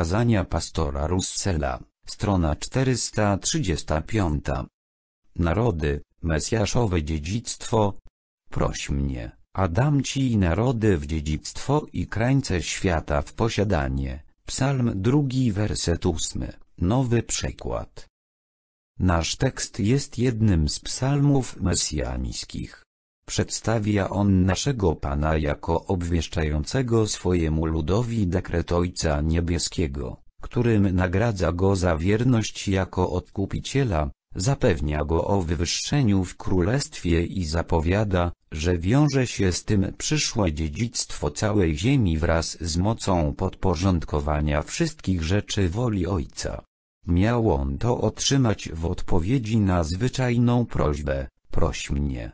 Kazania pastora Russella, strona 435. Narody, Mesjaszowe dziedzictwo. Proś mnie, a dam ci narody w dziedzictwo i krańce świata w posiadanie. Psalm drugi werset ósmy. Nowy przekład. Nasz tekst jest jednym z psalmów mesjańskich. Przedstawia on naszego Pana jako obwieszczającego swojemu ludowi dekret Ojca Niebieskiego, którym nagradza go za wierność jako odkupiciela, zapewnia go o wywyższeniu w królestwie i zapowiada, że wiąże się z tym przyszłe dziedzictwo całej ziemi wraz z mocą podporządkowania wszystkich rzeczy woli Ojca. Miał on to otrzymać w odpowiedzi na zwyczajną prośbę, proś mnie,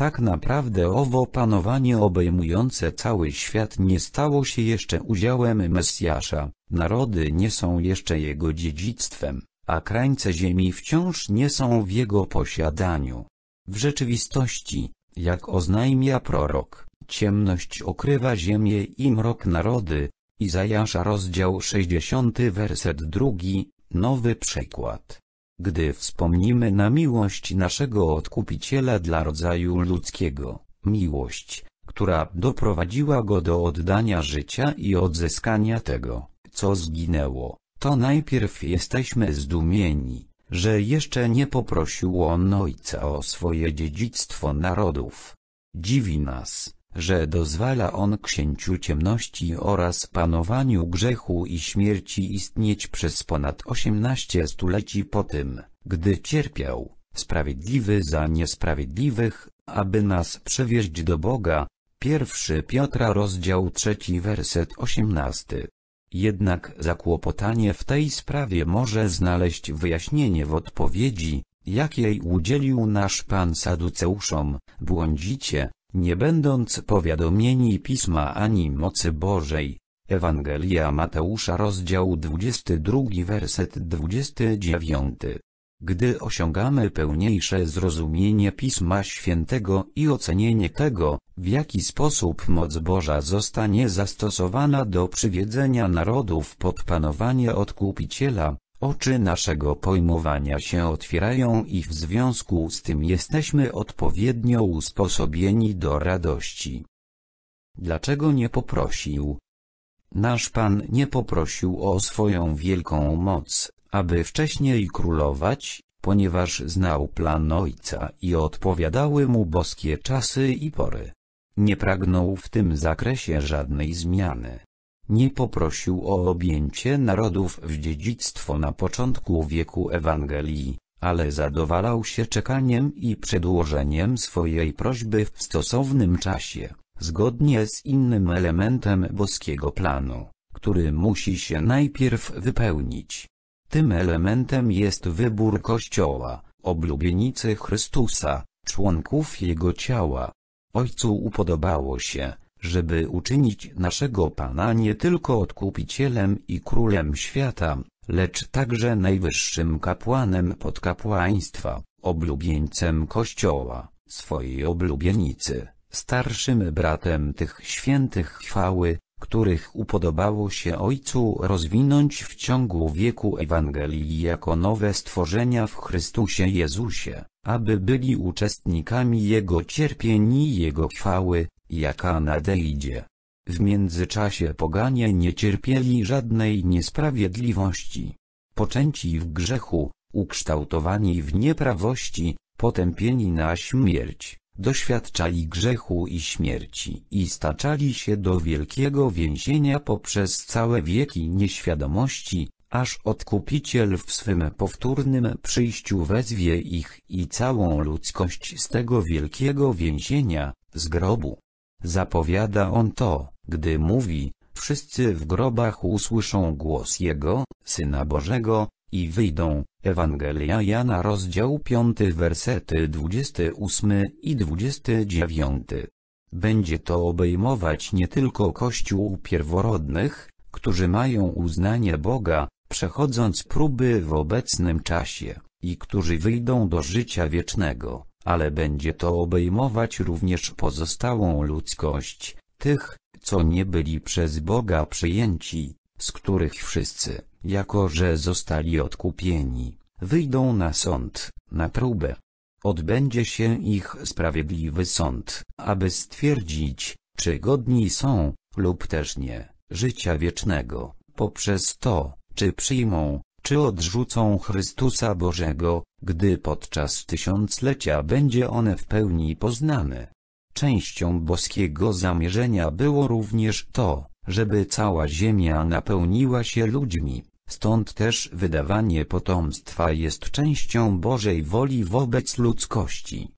tak naprawdę owo panowanie obejmujące cały świat nie stało się jeszcze udziałem Mesjasza, narody nie są jeszcze jego dziedzictwem, a krańce ziemi wciąż nie są w jego posiadaniu. W rzeczywistości, jak oznajmia prorok, ciemność okrywa ziemię i mrok narody, Izajasza rozdział 60 werset 2, nowy przykład. Gdy wspomnimy na miłość naszego Odkupiciela dla rodzaju ludzkiego, miłość, która doprowadziła go do oddania życia i odzyskania tego, co zginęło, to najpierw jesteśmy zdumieni, że jeszcze nie poprosił on Ojca o swoje dziedzictwo narodów. Dziwi nas, że dozwala on księciu ciemności oraz panowaniu grzechu i śmierci istnieć przez ponad 18 stuleci po tym, gdy cierpiał, sprawiedliwy za niesprawiedliwych, aby nas przewieźć do Boga. 1 Piotra rozdział 3 werset 18. Jednak zakłopotanie w tej sprawie może znaleźć wyjaśnienie w odpowiedzi, jakiej udzielił nasz Pan Saduceuszom, błądzicie, nie będąc powiadomieni Pisma ani mocy Bożej. Ewangelia Mateusza rozdział 22 werset 29 gdy osiągamy pełniejsze zrozumienie Pisma Świętego i ocenienie tego, w jaki sposób moc Boża zostanie zastosowana do przywiedzenia narodów pod panowanie Odkupiciela, Oczy naszego pojmowania się otwierają i w związku z tym jesteśmy odpowiednio usposobieni do radości. Dlaczego nie poprosił? Nasz Pan nie poprosił o swoją wielką moc, aby wcześniej królować, ponieważ znał plan Ojca i odpowiadały mu boskie czasy i pory. Nie pragnął w tym zakresie żadnej zmiany nie poprosił o objęcie narodów w dziedzictwo na początku wieku Ewangelii, ale zadowalał się czekaniem i przedłożeniem swojej prośby w stosownym czasie, zgodnie z innym elementem boskiego planu, który musi się najpierw wypełnić. Tym elementem jest wybór Kościoła, oblubienicy Chrystusa, członków Jego ciała. Ojcu upodobało się, żeby uczynić naszego Pana nie tylko Odkupicielem i Królem świata, lecz także najwyższym kapłanem podkapłaństwa, oblubieńcem Kościoła, swojej oblubienicy, starszym bratem tych świętych chwały, których upodobało się Ojcu rozwinąć w ciągu wieku Ewangelii jako nowe stworzenia w Chrystusie Jezusie, aby byli uczestnikami Jego cierpień i Jego chwały, jaka nadejdzie. W międzyczasie poganie nie cierpieli żadnej niesprawiedliwości. Poczęci w grzechu, ukształtowani w nieprawości, potępieni na śmierć, doświadczali grzechu i śmierci i staczali się do wielkiego więzienia poprzez całe wieki nieświadomości, aż Odkupiciel w swym powtórnym przyjściu wezwie ich i całą ludzkość z tego wielkiego więzienia, z grobu. Zapowiada on to, gdy mówi, wszyscy w grobach usłyszą głos Jego, Syna Bożego, i wyjdą. Ewangelia Jana rozdział 5 wersety 28 i 29. Będzie to obejmować nie tylko Kościół pierworodnych, którzy mają uznanie Boga, przechodząc próby w obecnym czasie, i którzy wyjdą do życia wiecznego ale będzie to obejmować również pozostałą ludzkość, tych, co nie byli przez Boga przyjęci, z których wszyscy, jako że zostali odkupieni, wyjdą na sąd, na próbę. Odbędzie się ich sprawiedliwy sąd, aby stwierdzić, czy godni są, lub też nie, życia wiecznego, poprzez to, czy przyjmą, czy odrzucą Chrystusa Bożego, gdy podczas tysiąclecia będzie one w pełni poznane. Częścią boskiego zamierzenia było również to, żeby cała ziemia napełniła się ludźmi, stąd też wydawanie potomstwa jest częścią Bożej woli wobec ludzkości.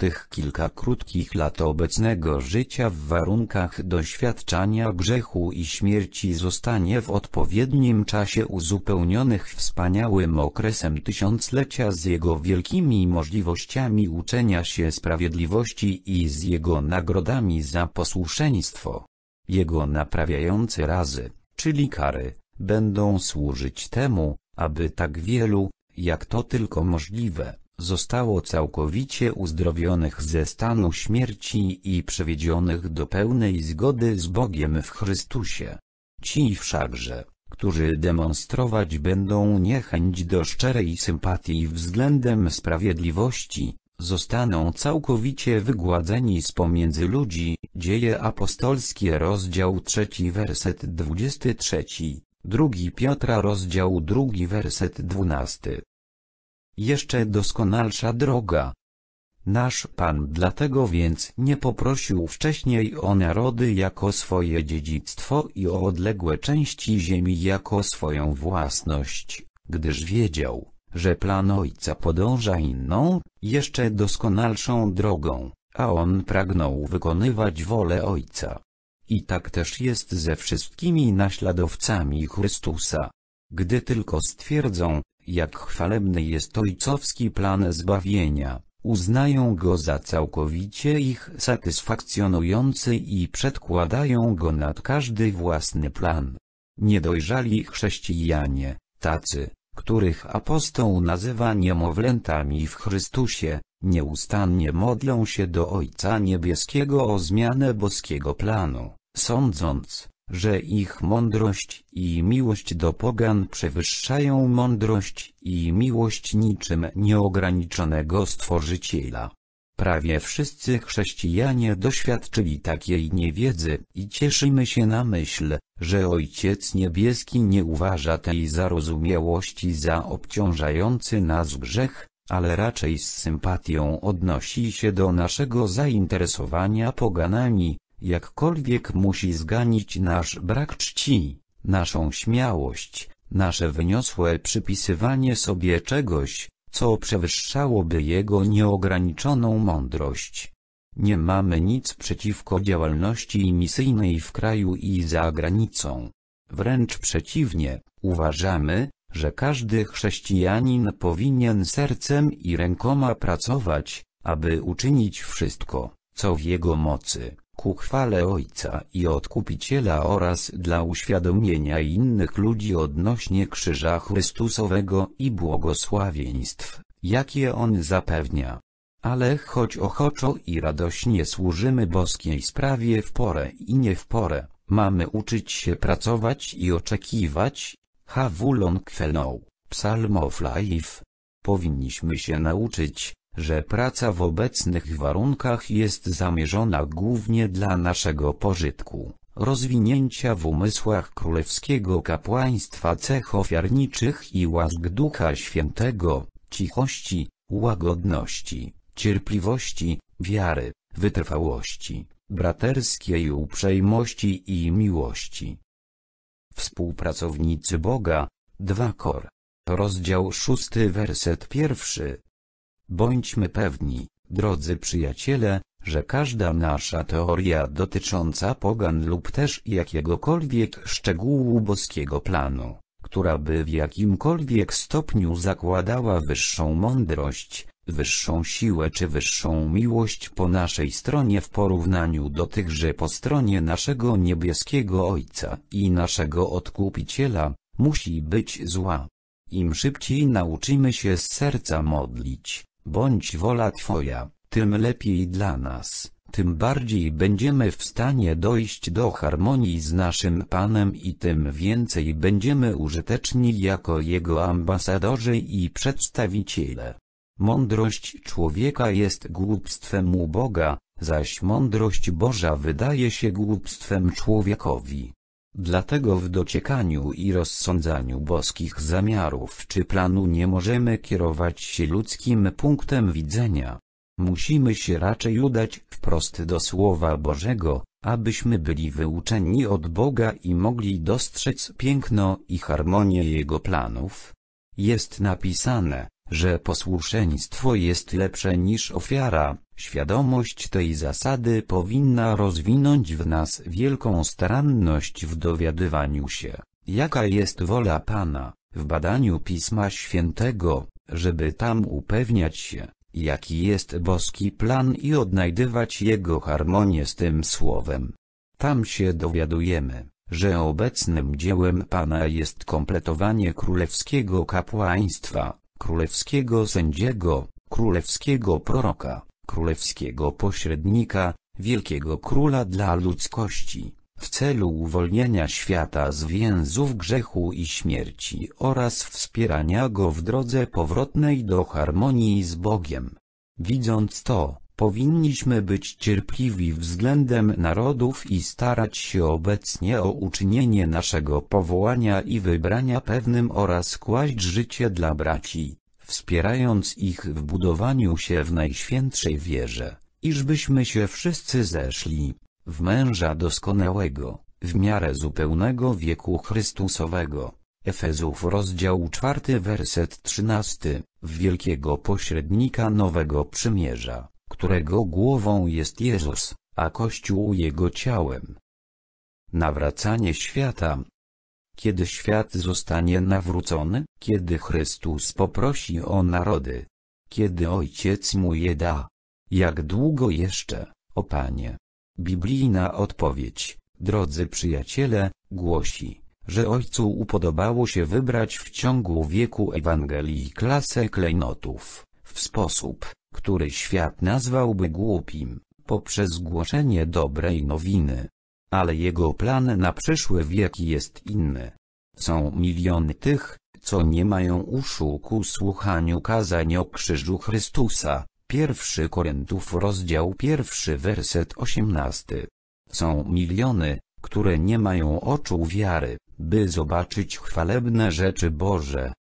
Tych kilka krótkich lat obecnego życia w warunkach doświadczania grzechu i śmierci zostanie w odpowiednim czasie uzupełnionych wspaniałym okresem tysiąclecia z jego wielkimi możliwościami uczenia się sprawiedliwości i z jego nagrodami za posłuszeństwo. Jego naprawiające razy, czyli kary, będą służyć temu, aby tak wielu, jak to tylko możliwe, zostało całkowicie uzdrowionych ze stanu śmierci i przewiedzionych do pełnej zgody z Bogiem w Chrystusie. Ci wszakże, którzy demonstrować będą niechęć do szczerej sympatii względem sprawiedliwości, zostaną całkowicie wygładzeni z pomiędzy ludzi, dzieje apostolskie rozdział 3 werset 23, 2 Piotra rozdział 2 werset 12 jeszcze doskonalsza droga. Nasz Pan dlatego więc nie poprosił wcześniej o narody jako swoje dziedzictwo i o odległe części ziemi jako swoją własność, gdyż wiedział, że plan Ojca podąża inną, jeszcze doskonalszą drogą, a On pragnął wykonywać wolę Ojca. I tak też jest ze wszystkimi naśladowcami Chrystusa. Gdy tylko stwierdzą, jak chwalebny jest ojcowski plan zbawienia, uznają go za całkowicie ich satysfakcjonujący i przedkładają go nad każdy własny plan. Niedojrzali chrześcijanie, tacy, których apostoł nazywa niemowlętami w Chrystusie, nieustannie modlą się do Ojca Niebieskiego o zmianę boskiego planu, sądząc, że ich mądrość i miłość do pogan przewyższają mądrość i miłość niczym nieograniczonego Stworzyciela. Prawie wszyscy chrześcijanie doświadczyli takiej niewiedzy i cieszymy się na myśl, że Ojciec Niebieski nie uważa tej zarozumiałości za obciążający nas grzech, ale raczej z sympatią odnosi się do naszego zainteresowania poganami, jakkolwiek musi zganić nasz brak czci, naszą śmiałość, nasze wyniosłe przypisywanie sobie czegoś, co przewyższałoby jego nieograniczoną mądrość. Nie mamy nic przeciwko działalności misyjnej w kraju i za granicą. Wręcz przeciwnie, uważamy, że każdy chrześcijanin powinien sercem i rękoma pracować, aby uczynić wszystko, co w jego mocy, ku chwale Ojca i Odkupiciela oraz dla uświadomienia innych ludzi odnośnie krzyża Chrystusowego i błogosławieństw, jakie on zapewnia. Ale choć ochoczo i radośnie służymy boskiej sprawie w porę i nie w porę, mamy uczyć się pracować i oczekiwać, Havulon Kfelow, Psalm of Life. Powinniśmy się nauczyć, że praca w obecnych warunkach jest zamierzona głównie dla naszego pożytku, rozwinięcia w umysłach królewskiego kapłaństwa cech ofiarniczych i łask Ducha Świętego, cichości, łagodności, cierpliwości, wiary, wytrwałości, braterskiej uprzejmości i miłości. Współpracownicy Boga, 2 Kor, rozdział 6 werset 1 Bądźmy pewni, drodzy przyjaciele, że każda nasza teoria dotycząca pogan lub też jakiegokolwiek szczegółu boskiego planu, która by w jakimkolwiek stopniu zakładała wyższą mądrość, wyższą siłę czy wyższą miłość po naszej stronie w porównaniu do tychże po stronie naszego niebieskiego Ojca i naszego Odkupiciela, musi być zła. Im szybciej nauczymy się z serca modlić, Bądź wola Twoja, tym lepiej dla nas, tym bardziej będziemy w stanie dojść do harmonii z naszym Panem i tym więcej będziemy użyteczni jako Jego ambasadorzy i przedstawiciele. Mądrość człowieka jest głupstwem u Boga, zaś mądrość Boża wydaje się głupstwem człowiekowi. Dlatego w dociekaniu i rozsądzaniu boskich zamiarów czy planu nie możemy kierować się ludzkim punktem widzenia. Musimy się raczej udać wprost do Słowa Bożego, abyśmy byli wyuczeni od Boga i mogli dostrzec piękno i harmonię Jego planów. Jest napisane, że posłuszeństwo jest lepsze niż ofiara, świadomość tej zasady powinna rozwinąć w nas wielką staranność w dowiadywaniu się, jaka jest wola Pana, w badaniu Pisma Świętego, żeby tam upewniać się, jaki jest boski plan i odnajdywać jego harmonię z tym słowem. Tam się dowiadujemy, że obecnym dziełem Pana jest kompletowanie królewskiego kapłaństwa, królewskiego sędziego, królewskiego proroka, królewskiego pośrednika, wielkiego króla dla ludzkości, w celu uwolnienia świata z więzów grzechu i śmierci oraz wspierania go w drodze powrotnej do harmonii z Bogiem. Widząc to, Powinniśmy być cierpliwi względem narodów i starać się obecnie o uczynienie naszego powołania i wybrania pewnym oraz kłaść życie dla braci, wspierając ich w budowaniu się w najświętszej wierze, iżbyśmy się wszyscy zeszli, w męża doskonałego, w miarę zupełnego wieku Chrystusowego. Efezów rozdział 4 werset 13, w wielkiego pośrednika nowego przymierza którego głową jest Jezus, a Kościół jego ciałem. Nawracanie świata Kiedy świat zostanie nawrócony, kiedy Chrystus poprosi o narody, kiedy Ojciec mu je da. Jak długo jeszcze, o Panie? Biblijna odpowiedź, drodzy przyjaciele, głosi, że Ojcu upodobało się wybrać w ciągu wieku Ewangelii klasę klejnotów, w sposób, który świat nazwałby głupim, poprzez głoszenie dobrej nowiny. Ale jego plan na przyszły wiek jest inny. Są miliony tych, co nie mają uszu ku słuchaniu kazań o krzyżu Chrystusa, 1 Korintów rozdział 1 werset 18. Są miliony, które nie mają oczu wiary, by zobaczyć chwalebne rzeczy Boże,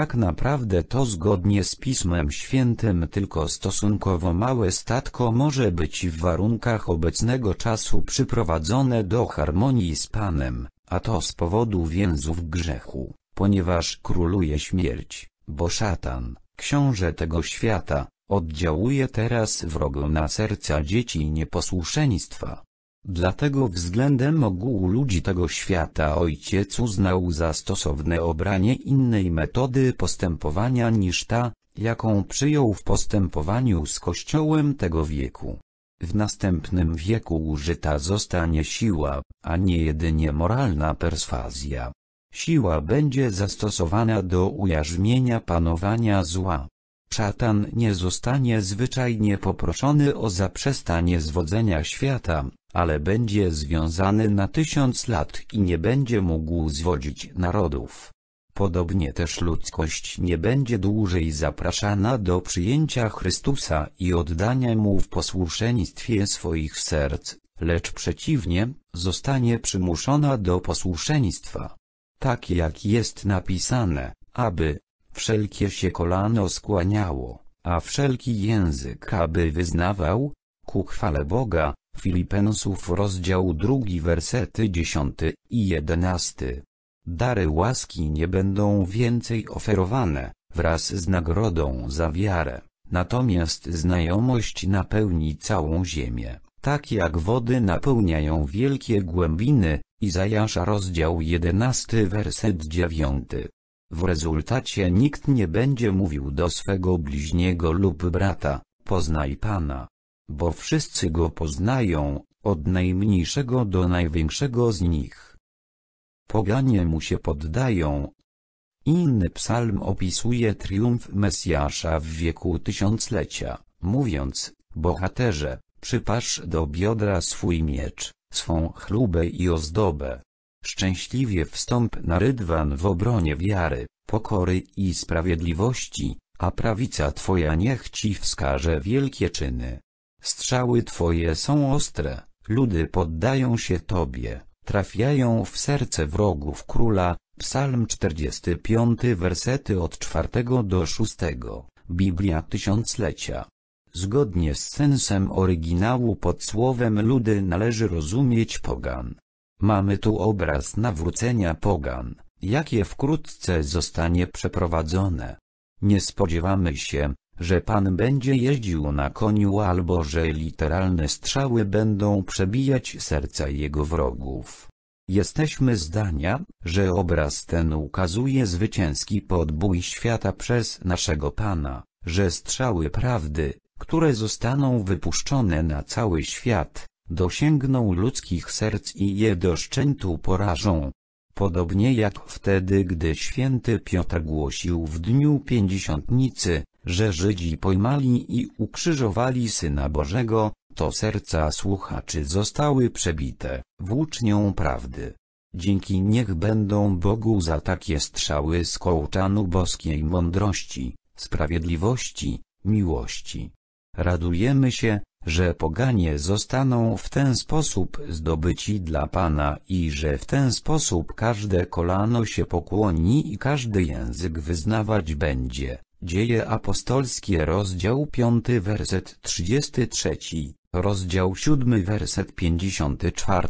tak naprawdę to zgodnie z Pismem Świętym tylko stosunkowo małe statko może być w warunkach obecnego czasu przyprowadzone do harmonii z Panem, a to z powodu więzów grzechu, ponieważ króluje śmierć, bo szatan, książę tego świata, oddziałuje teraz wrogo na serca dzieci nieposłuszeństwa. Dlatego względem ogółu ludzi tego świata ojciec uznał za stosowne obranie innej metody postępowania niż ta, jaką przyjął w postępowaniu z Kościołem tego wieku. W następnym wieku użyta zostanie siła, a nie jedynie moralna perswazja. Siła będzie zastosowana do ujarzmienia panowania zła. Szatan nie zostanie zwyczajnie poproszony o zaprzestanie zwodzenia świata, ale będzie związany na tysiąc lat i nie będzie mógł zwodzić narodów. Podobnie też ludzkość nie będzie dłużej zapraszana do przyjęcia Chrystusa i oddania Mu w posłuszeństwie swoich serc, lecz przeciwnie, zostanie przymuszona do posłuszeństwa. Tak jak jest napisane, aby wszelkie się kolano skłaniało, a wszelki język aby wyznawał, ku chwale Boga, Filipensów rozdział 2 wersety 10 i 11. Dary łaski nie będą więcej oferowane, wraz z nagrodą za wiarę, natomiast znajomość napełni całą ziemię, tak jak wody napełniają wielkie głębiny, Izajasza rozdział 11 werset 9. W rezultacie nikt nie będzie mówił do swego bliźniego lub brata, poznaj Pana, bo wszyscy go poznają, od najmniejszego do największego z nich. Poganie mu się poddają. Inny psalm opisuje triumf Mesjasza w wieku tysiąclecia, mówiąc, bohaterze, przypasz do biodra swój miecz, swą chlubę i ozdobę. Szczęśliwie wstąp na rydwan w obronie wiary, pokory i sprawiedliwości, a prawica Twoja niech Ci wskaże wielkie czyny. Strzały twoje są ostre, ludy poddają się tobie, trafiają w serce wrogów króla, Psalm 45 wersety od 4 do 6, Biblia Tysiąclecia. Zgodnie z sensem oryginału pod słowem ludy należy rozumieć pogan. Mamy tu obraz nawrócenia pogan, jakie wkrótce zostanie przeprowadzone. Nie spodziewamy się, że pan będzie jeździł na koniu albo że literalne strzały będą przebijać serca jego wrogów. Jesteśmy zdania, że obraz ten ukazuje zwycięski podbój świata przez naszego Pana, że strzały prawdy, które zostaną wypuszczone na cały świat, dosięgną ludzkich serc i je do szczętu porażą. Podobnie jak wtedy, gdy święty Piotr głosił w dniu pięćdziesiątnicy, że Żydzi pojmali i ukrzyżowali Syna Bożego, to serca słuchaczy zostały przebite, włócznią prawdy. Dzięki niech będą Bogu za takie strzały z kołczanu boskiej mądrości, sprawiedliwości, miłości. Radujemy się, że poganie zostaną w ten sposób zdobyci dla Pana i że w ten sposób każde kolano się pokłoni i każdy język wyznawać będzie, Dzieje apostolskie rozdział 5 werset 33, rozdział 7 werset 54,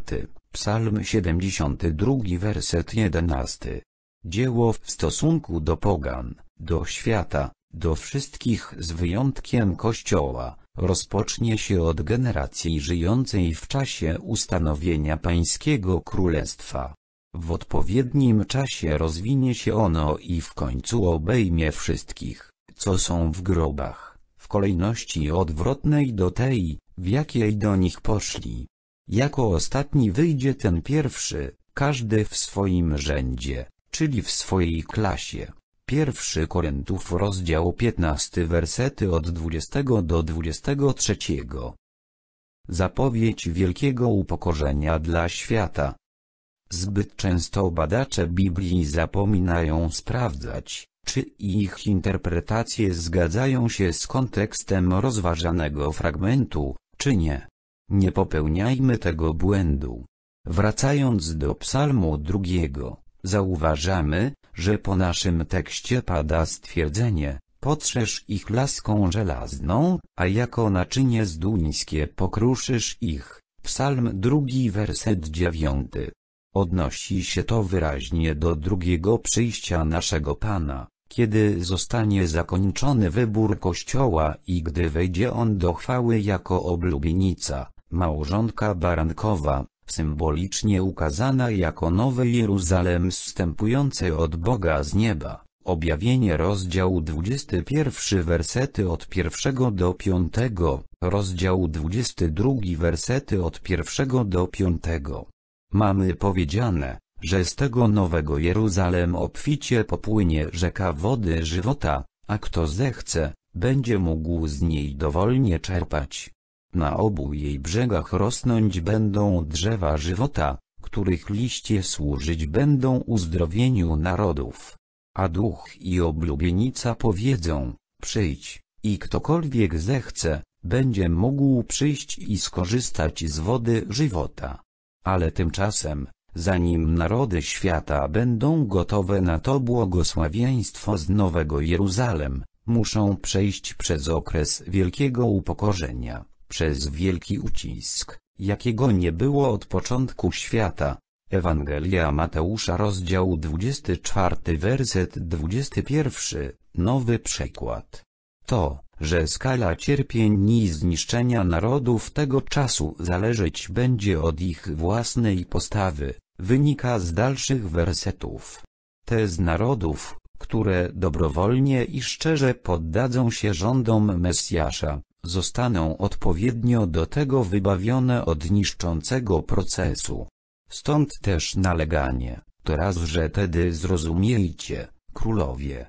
psalm 72 werset 11. Dzieło w stosunku do pogan, do świata, do wszystkich z wyjątkiem Kościoła, rozpocznie się od generacji żyjącej w czasie ustanowienia Pańskiego Królestwa. W odpowiednim czasie rozwinie się ono i w końcu obejmie wszystkich, co są w grobach, w kolejności odwrotnej do tej, w jakiej do nich poszli. Jako ostatni wyjdzie ten pierwszy, każdy w swoim rzędzie, czyli w swojej klasie. Pierwszy Koryntów rozdział 15 wersety od 20 do 23. Zapowiedź wielkiego upokorzenia dla świata. Zbyt często badacze Biblii zapominają sprawdzać, czy ich interpretacje zgadzają się z kontekstem rozważanego fragmentu, czy nie. Nie popełniajmy tego błędu. Wracając do psalmu drugiego, zauważamy, że po naszym tekście pada stwierdzenie, potrzesz ich laską żelazną, a jako naczynie zduńskie pokruszysz ich, psalm drugi werset dziewiąty. Odnosi się to wyraźnie do drugiego przyjścia naszego Pana, kiedy zostanie zakończony wybór Kościoła i gdy wejdzie on do chwały jako oblubienica, małżonka barankowa, symbolicznie ukazana jako Nowy Jeruzalem wstępujący od Boga z nieba. Objawienie rozdział 21 wersety od 1 do 5, rozdział 22 wersety od 1 do 5. Mamy powiedziane, że z tego nowego Jeruzalem obficie popłynie rzeka wody żywota, a kto zechce, będzie mógł z niej dowolnie czerpać. Na obu jej brzegach rosnąć będą drzewa żywota, których liście służyć będą uzdrowieniu narodów. A duch i oblubienica powiedzą, przyjdź, i ktokolwiek zechce, będzie mógł przyjść i skorzystać z wody żywota. Ale tymczasem, zanim narody świata będą gotowe na to błogosławieństwo z Nowego Jeruzalem, muszą przejść przez okres wielkiego upokorzenia, przez wielki ucisk, jakiego nie było od początku świata. Ewangelia Mateusza rozdział 24 werset 21, nowy przykład. To, że skala cierpień i zniszczenia narodów tego czasu zależeć będzie od ich własnej postawy, wynika z dalszych wersetów. Te z narodów, które dobrowolnie i szczerze poddadzą się rządom Mesjasza, zostaną odpowiednio do tego wybawione od niszczącego procesu. Stąd też naleganie, teraz że tedy zrozumiejcie, królowie,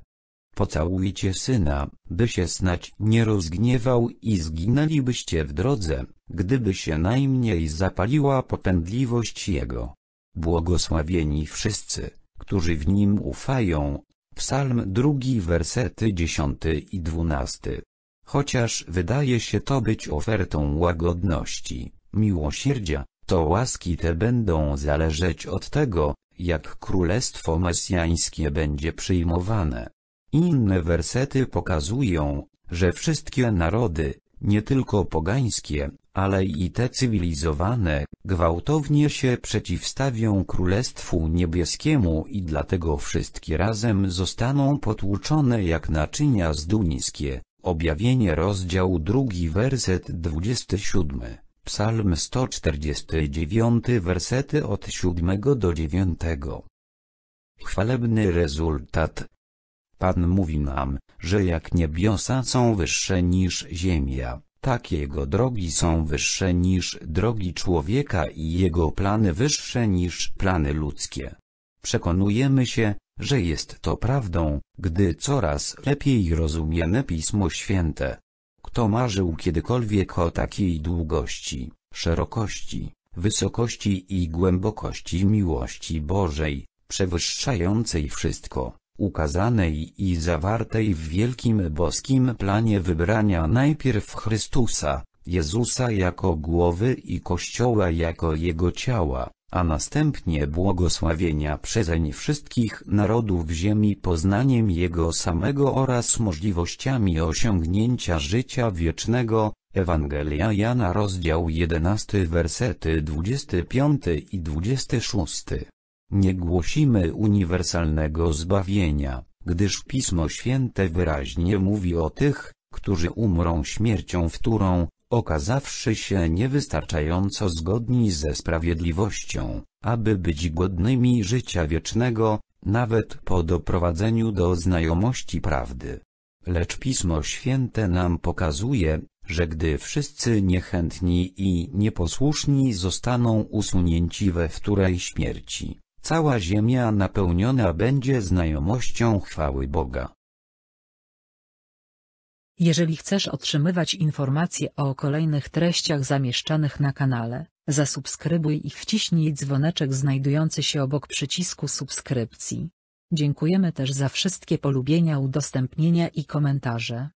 Pocałujcie syna, by się snać nie rozgniewał i zginęlibyście w drodze, gdyby się najmniej zapaliła popędliwość jego. Błogosławieni wszyscy, którzy w nim ufają. Psalm drugi wersety dziesiąty i dwunasty. Chociaż wydaje się to być ofertą łagodności, miłosierdzia, to łaski te będą zależeć od tego, jak królestwo mesjańskie będzie przyjmowane. Inne wersety pokazują, że wszystkie narody, nie tylko pogańskie, ale i te cywilizowane, gwałtownie się przeciwstawią Królestwu Niebieskiemu i dlatego wszystkie razem zostaną potłuczone jak naczynia zduńskie. Objawienie rozdział 2 werset 27, psalm 149 wersety od 7 do 9. Chwalebny rezultat, Pan mówi nam, że jak niebiosa są wyższe niż ziemia, tak jego drogi są wyższe niż drogi człowieka i jego plany wyższe niż plany ludzkie. Przekonujemy się, że jest to prawdą, gdy coraz lepiej rozumiemy Pismo Święte. Kto marzył kiedykolwiek o takiej długości, szerokości, wysokości i głębokości miłości Bożej, przewyższającej wszystko, ukazanej i zawartej w wielkim boskim planie wybrania najpierw Chrystusa, Jezusa jako głowy i Kościoła jako Jego ciała, a następnie błogosławienia przezeń wszystkich narodów ziemi poznaniem Jego samego oraz możliwościami osiągnięcia życia wiecznego, Ewangelia Jana rozdział 11 wersety 25 i 26. Nie głosimy uniwersalnego zbawienia, gdyż Pismo Święte wyraźnie mówi o tych, którzy umrą śmiercią wtórą, okazawszy się niewystarczająco zgodni ze sprawiedliwością, aby być godnymi życia wiecznego, nawet po doprowadzeniu do znajomości prawdy. Lecz Pismo Święte nam pokazuje, że gdy wszyscy niechętni i nieposłuszni zostaną usunięci we wtórej śmierci, Cała ziemia napełniona będzie znajomością chwały Boga. Jeżeli chcesz otrzymywać informacje o kolejnych treściach zamieszczanych na kanale, zasubskrybuj i wciśnij dzwoneczek znajdujący się obok przycisku subskrypcji. Dziękujemy też za wszystkie polubienia, udostępnienia i komentarze.